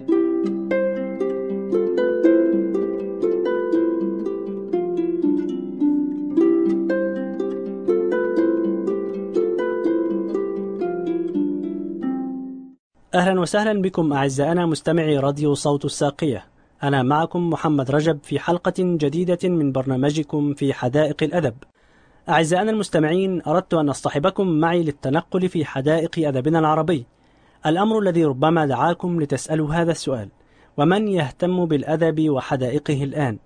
أهلا وسهلا بكم أعزائنا مستمعي راديو صوت الساقية أنا معكم محمد رجب في حلقة جديدة من برنامجكم في حدائق الأدب أعزائنا المستمعين أردت أن أصطحبكم معي للتنقل في حدائق أدبنا العربي الأمر الذي ربما دعاكم لتسألوا هذا السؤال ومن يهتم بالأدب وحدائقه الآن؟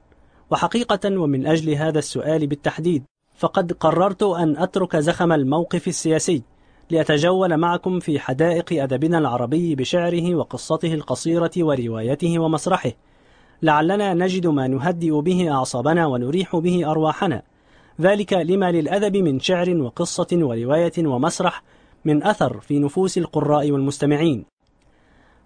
وحقيقة ومن أجل هذا السؤال بالتحديد فقد قررت أن أترك زخم الموقف السياسي لأتجول معكم في حدائق أدبنا العربي بشعره وقصته القصيرة وروايته ومسرحه لعلنا نجد ما نهدئ به أعصابنا ونريح به أرواحنا ذلك لما للأدب من شعر وقصة ورواية ومسرح من أثر في نفوس القراء والمستمعين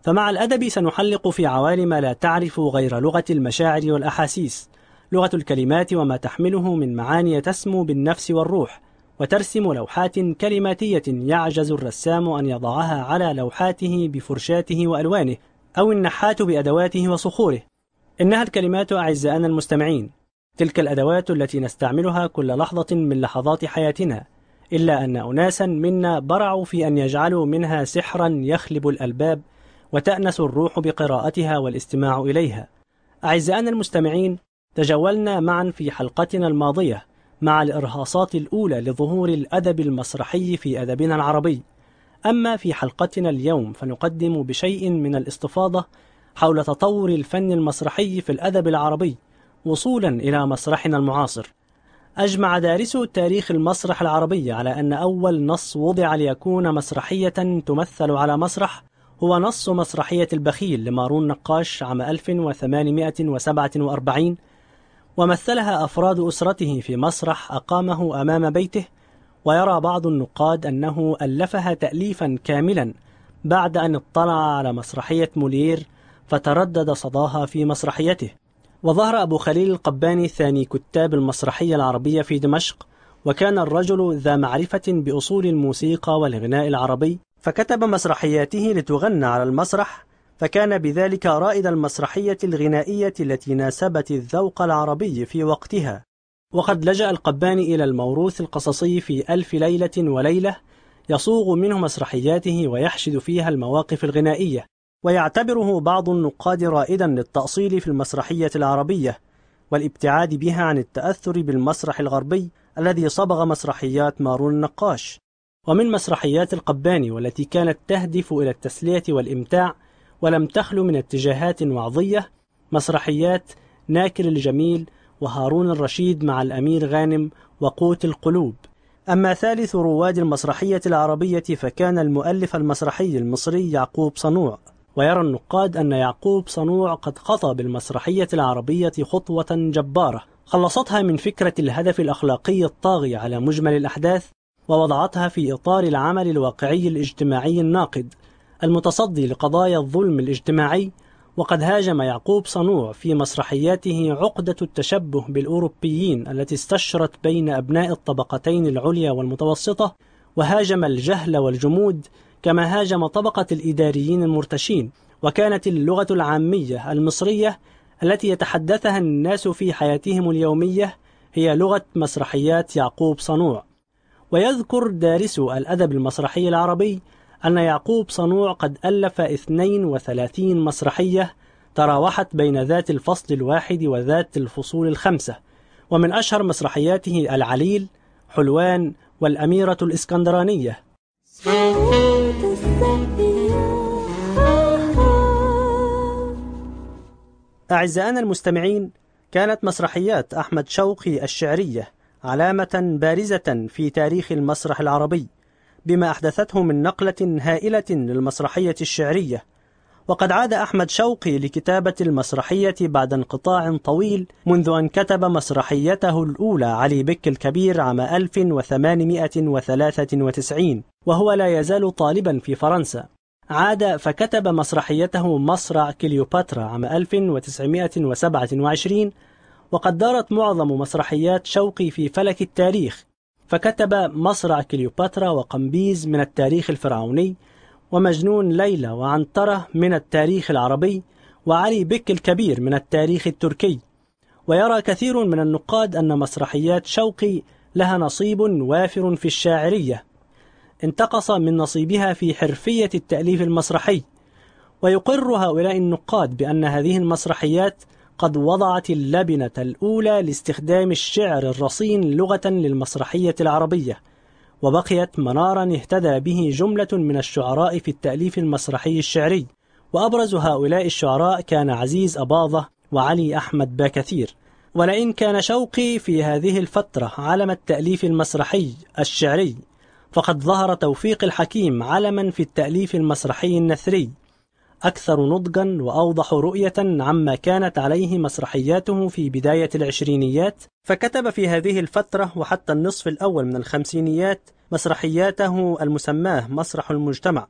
فمع الأدب سنحلق في عوالم لا تعرف غير لغة المشاعر والأحاسيس لغة الكلمات وما تحمله من معاني تسمو بالنفس والروح وترسم لوحات كلماتية يعجز الرسام أن يضعها على لوحاته بفرشاته وألوانه أو النحات بأدواته وصخوره إنها الكلمات أعزائنا المستمعين تلك الأدوات التي نستعملها كل لحظة من لحظات حياتنا إلا أن أناسا منا برعوا في أن يجعلوا منها سحرا يخلب الألباب وتأنس الروح بقراءتها والاستماع إليها أعزائنا المستمعين تجولنا معا في حلقتنا الماضية مع الإرهاصات الأولى لظهور الأدب المسرحي في أدبنا العربي أما في حلقتنا اليوم فنقدم بشيء من الاستفاضة حول تطور الفن المسرحي في الأدب العربي وصولا إلى مسرحنا المعاصر أجمع دارسو التاريخ المسرح العربي على أن أول نص وضع ليكون مسرحية تمثل على مسرح هو نص مسرحية البخيل لمارون نقاش عام 1847 ومثلها أفراد أسرته في مسرح أقامه أمام بيته ويرى بعض النقاد أنه ألفها تأليفا كاملا بعد أن اطلع على مسرحية مولير فتردد صداها في مسرحيته وظهر أبو خليل القباني ثاني كتاب المسرحية العربية في دمشق وكان الرجل ذا معرفة بأصول الموسيقى والغناء العربي فكتب مسرحياته لتغنى على المسرح فكان بذلك رائد المسرحية الغنائية التي ناسبت الذوق العربي في وقتها وقد لجأ القباني إلى الموروث القصصي في ألف ليلة وليلة يصوغ منه مسرحياته ويحشد فيها المواقف الغنائية ويعتبره بعض النقاد رائدا للتأصيل في المسرحية العربية والابتعاد بها عن التأثر بالمسرح الغربي الذي صبغ مسرحيات مارون النقاش ومن مسرحيات القباني والتي كانت تهدف إلى التسلية والإمتاع ولم تخلو من اتجاهات وعظية مسرحيات ناكل الجميل وهارون الرشيد مع الأمير غانم وقوت القلوب أما ثالث رواد المسرحية العربية فكان المؤلف المسرحي المصري يعقوب صنوع ويرى النقاد أن يعقوب صنوع قد خطى بالمسرحية العربية خطوة جبارة خلصتها من فكرة الهدف الأخلاقي الطاغي على مجمل الأحداث ووضعتها في إطار العمل الواقعي الاجتماعي الناقد المتصدي لقضايا الظلم الاجتماعي وقد هاجم يعقوب صنوع في مسرحياته عقدة التشبه بالأوروبيين التي استشرت بين أبناء الطبقتين العليا والمتوسطة وهاجم الجهل والجمود كما هاجم طبقة الإداريين المرتشين وكانت اللغة العامية المصرية التي يتحدثها الناس في حياتهم اليومية هي لغة مسرحيات يعقوب صنوع ويذكر دارسو الأدب المسرحي العربي أن يعقوب صنوع قد ألف 32 مسرحية تراوحت بين ذات الفصل الواحد وذات الفصول الخمسة ومن أشهر مسرحياته العليل حلوان والأميرة الإسكندرانية أعزائنا المستمعين كانت مسرحيات أحمد شوقي الشعرية علامة بارزة في تاريخ المسرح العربي بما أحدثته من نقلة هائلة للمسرحية الشعرية وقد عاد أحمد شوقي لكتابة المسرحية بعد انقطاع طويل منذ أن كتب مسرحيته الأولى علي بك الكبير عام 1893 وهو لا يزال طالبا في فرنسا عاد فكتب مسرحيته مصرع كليوباترا عام 1927 وقد دارت معظم مسرحيات شوقي في فلك التاريخ فكتب مصرع كليوباترا وقمبيز من التاريخ الفرعوني ومجنون ليلى وعنترة من التاريخ العربي وعلي بك الكبير من التاريخ التركي ويرى كثير من النقاد أن مسرحيات شوقي لها نصيب وافر في الشاعرية انتقص من نصيبها في حرفية التأليف المسرحي ويقر هؤلاء النقاد بأن هذه المسرحيات قد وضعت اللبنة الأولى لاستخدام الشعر الرصين لغة للمسرحية العربية وبقيت منارا اهتدى به جملة من الشعراء في التأليف المسرحي الشعري وأبرز هؤلاء الشعراء كان عزيز أباظة وعلي أحمد باكثير ولئن كان شوقي في هذه الفترة علم التأليف المسرحي الشعري فقد ظهر توفيق الحكيم علما في التأليف المسرحي النثري أكثر نضجا وأوضح رؤية عما كانت عليه مسرحياته في بداية العشرينيات فكتب في هذه الفترة وحتى النصف الأول من الخمسينيات مسرحياته المسماه مسرح المجتمع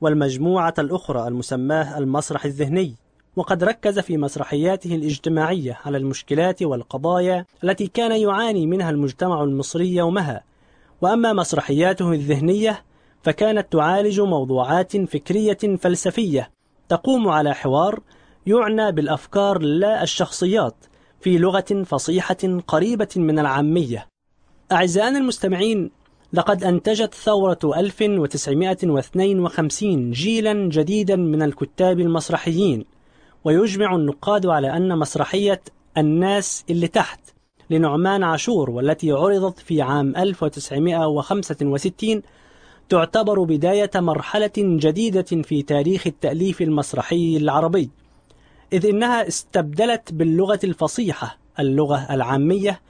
والمجموعة الأخرى المسماه المسرح الذهني وقد ركز في مسرحياته الاجتماعية على المشكلات والقضايا التي كان يعاني منها المجتمع المصري يومها وأما مسرحياته الذهنية فكانت تعالج موضوعات فكرية فلسفية تقوم على حوار يعنى بالأفكار لا الشخصيات في لغة فصيحة قريبة من العامية أعزائنا المستمعين لقد أنتجت ثورة 1952 جيلا جديدا من الكتاب المسرحيين ويجمع النقاد على أن مسرحية الناس اللي تحت لنعمان عاشور والتي عرضت في عام 1965 تعتبر بداية مرحلة جديدة في تاريخ التأليف المسرحي العربي إذ إنها استبدلت باللغة الفصيحة اللغة العامية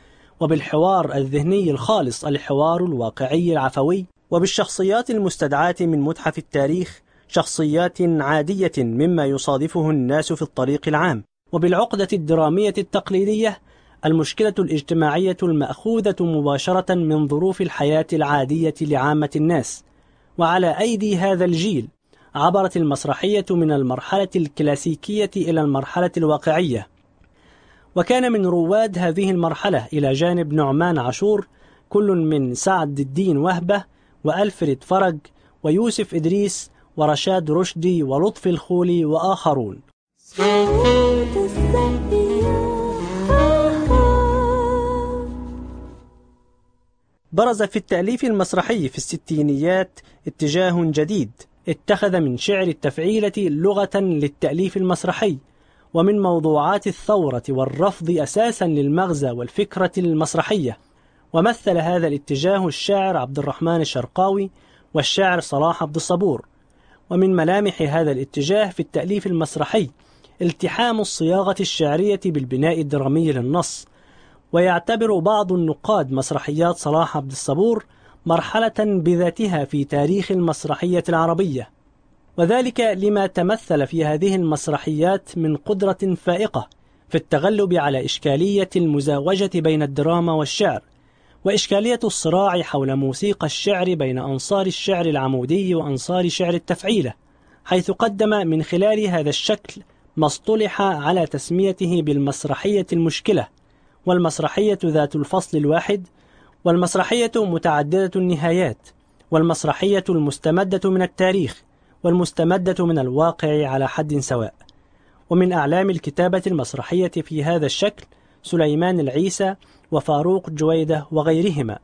وبالحوار الذهني الخالص الحوار الواقعي العفوي وبالشخصيات المستدعاة من متحف التاريخ شخصيات عادية مما يصادفه الناس في الطريق العام وبالعقدة الدرامية التقليدية المشكلة الاجتماعية المأخوذة مباشرة من ظروف الحياة العادية لعامة الناس وعلى أيدي هذا الجيل عبرت المسرحية من المرحلة الكلاسيكية إلى المرحلة الواقعية وكان من رواد هذه المرحلة إلى جانب نعمان عاشور كل من سعد الدين وهبة وألفريد فرج ويوسف إدريس ورشاد رشدي ولطفي الخولي وآخرون برز في التأليف المسرحي في الستينيات اتجاه جديد اتخذ من شعر التفعيلة لغة للتأليف المسرحي ومن موضوعات الثورة والرفض أساسا للمغزى والفكرة المسرحية ومثل هذا الاتجاه الشاعر عبد الرحمن الشرقاوي والشاعر صلاح عبد الصبور ومن ملامح هذا الاتجاه في التأليف المسرحي التحام الصياغة الشعرية بالبناء الدرامي للنص ويعتبر بعض النقاد مسرحيات صلاح عبد الصبور مرحلة بذاتها في تاريخ المسرحية العربية وذلك لما تمثل في هذه المسرحيات من قدرة فائقة في التغلب على إشكالية المزاوجة بين الدراما والشعر وإشكالية الصراع حول موسيقى الشعر بين أنصار الشعر العمودي وأنصار شعر التفعيلة حيث قدم من خلال هذا الشكل ما اصطلح على تسميته بالمسرحية المشكلة والمسرحية ذات الفصل الواحد والمسرحية متعددة النهايات والمسرحية المستمدة من التاريخ والمستمدة من الواقع على حد سواء ومن أعلام الكتابة المسرحية في هذا الشكل سليمان العيسى وفاروق جويدة وغيرهما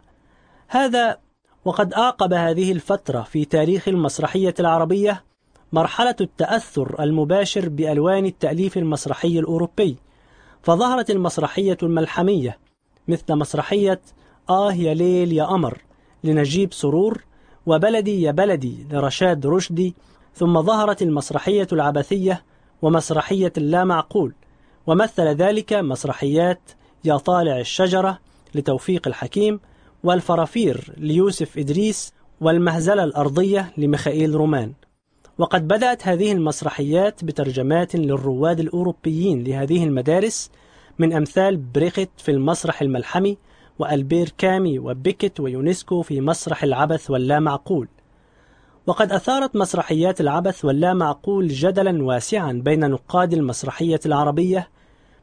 هذا وقد أعقب هذه الفترة في تاريخ المسرحية العربية مرحلة التأثر المباشر بألوان التأليف المسرحي الأوروبي فظهرت المسرحية الملحمية مثل مسرحية آه يا ليل يا قمر لنجيب سرور وبلدي يا بلدي لرشاد رشدي ثم ظهرت المسرحية العبثية ومسرحية اللا معقول ومثل ذلك مسرحيات يا طالع الشجرة لتوفيق الحكيم والفرافير ليوسف إدريس والمهزلة الأرضية لميخائيل رومان وقد بدأت هذه المسرحيات بترجمات للرواد الأوروبيين لهذه المدارس من أمثال بريخت في المسرح الملحمي وألبير كامي وبيكت ويونسكو في مسرح العبث واللا معقول وقد أثارت مسرحيات العبث واللا معقول جدلا واسعا بين نقاد المسرحية العربية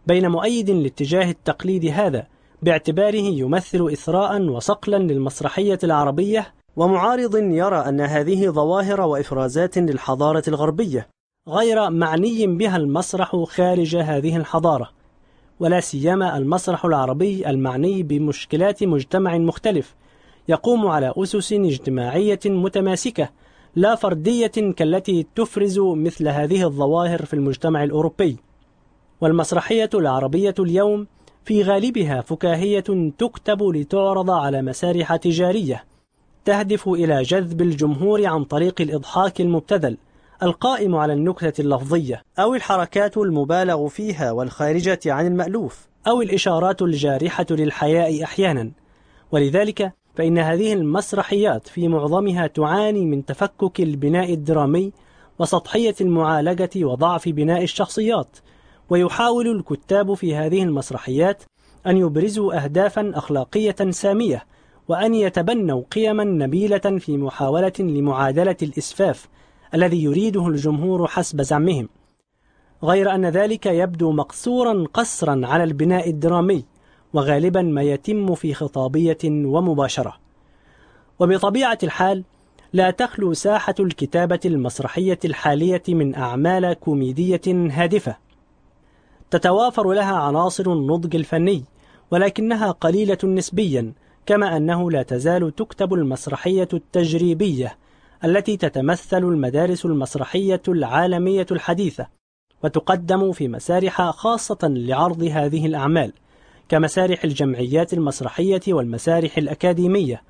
بين مؤيد لاتجاه التقليد هذا باعتباره يمثل إثراء وصقلا للمسرحية العربية ومعارض يرى أن هذه ظواهر وإفرازات للحضارة الغربية غير معني بها المسرح خارج هذه الحضارة ولا سيما المسرح العربي المعني بمشكلات مجتمع مختلف يقوم على أسس اجتماعية متماسكة لا فردية كالتي تفرز مثل هذه الظواهر في المجتمع الأوروبي والمسرحية العربية اليوم في غالبها فكاهية تكتب لتعرض على مسارح تجارية تهدف إلى جذب الجمهور عن طريق الإضحاك المبتذل القائم على النكتة اللفظية أو الحركات المبالغ فيها والخارجة عن المألوف أو الإشارات الجارحة للحياء أحيانا ولذلك فإن هذه المسرحيات في معظمها تعاني من تفكك البناء الدرامي وسطحية المعالجة وضعف بناء الشخصيات ويحاول الكتاب في هذه المسرحيات أن يبرزوا أهدافا أخلاقية سامية وأن يتبنوا قيما نبيلة في محاولة لمعادلة الإسفاف الذي يريده الجمهور حسب زعمهم غير أن ذلك يبدو مقصورا قصرا على البناء الدرامي وغالبا ما يتم في خطابية ومباشرة وبطبيعة الحال لا تخلو ساحة الكتابة المسرحية الحالية من أعمال كوميدية هادفة تتوافر لها عناصر النضج الفني ولكنها قليلة نسبيا كما أنه لا تزال تكتب المسرحية التجريبية التي تتمثل المدارس المسرحية العالمية الحديثة وتقدم في مسارح خاصة لعرض هذه الأعمال كمسارح الجمعيات المسرحية والمسارح الأكاديمية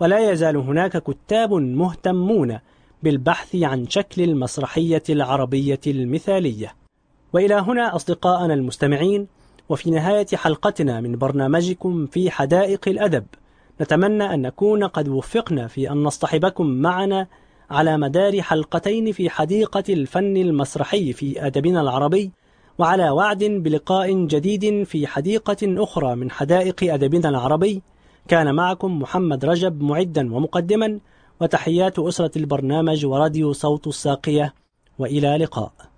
ولا يزال هناك كتاب مهتمون بالبحث عن شكل المسرحية العربية المثالية وإلى هنا أصدقائنا المستمعين وفي نهاية حلقتنا من برنامجكم في حدائق الأدب نتمنى أن نكون قد وفقنا في أن نصطحبكم معنا على مدار حلقتين في حديقة الفن المسرحي في أدبنا العربي وعلى وعد بلقاء جديد في حديقة أخرى من حدائق أدبنا العربي كان معكم محمد رجب معدا ومقدما وتحيات أسرة البرنامج وراديو صوت الساقية وإلى لقاء